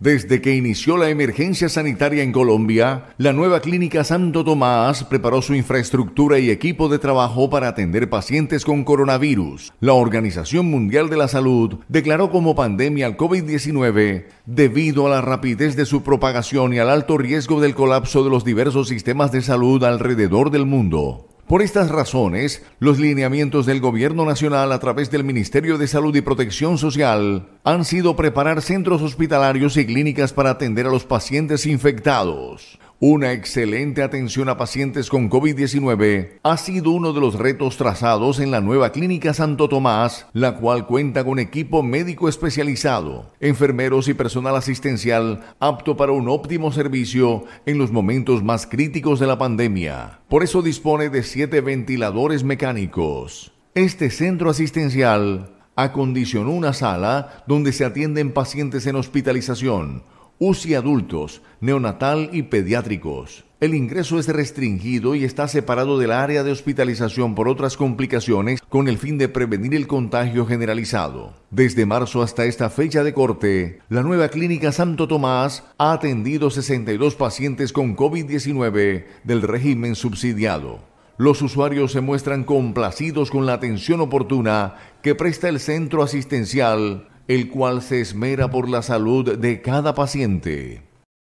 Desde que inició la emergencia sanitaria en Colombia, la nueva clínica Santo Tomás preparó su infraestructura y equipo de trabajo para atender pacientes con coronavirus. La Organización Mundial de la Salud declaró como pandemia al COVID-19 debido a la rapidez de su propagación y al alto riesgo del colapso de los diversos sistemas de salud alrededor del mundo. Por estas razones, los lineamientos del Gobierno Nacional a través del Ministerio de Salud y Protección Social han sido preparar centros hospitalarios y clínicas para atender a los pacientes infectados una excelente atención a pacientes con COVID-19 ha sido uno de los retos trazados en la nueva Clínica Santo Tomás, la cual cuenta con equipo médico especializado, enfermeros y personal asistencial apto para un óptimo servicio en los momentos más críticos de la pandemia. Por eso dispone de siete ventiladores mecánicos. Este centro asistencial acondicionó una sala donde se atienden pacientes en hospitalización UCI adultos, neonatal y pediátricos. El ingreso es restringido y está separado del área de hospitalización por otras complicaciones con el fin de prevenir el contagio generalizado. Desde marzo hasta esta fecha de corte, la nueva clínica Santo Tomás ha atendido 62 pacientes con COVID-19 del régimen subsidiado. Los usuarios se muestran complacidos con la atención oportuna que presta el centro asistencial el cual se esmera por la salud de cada paciente.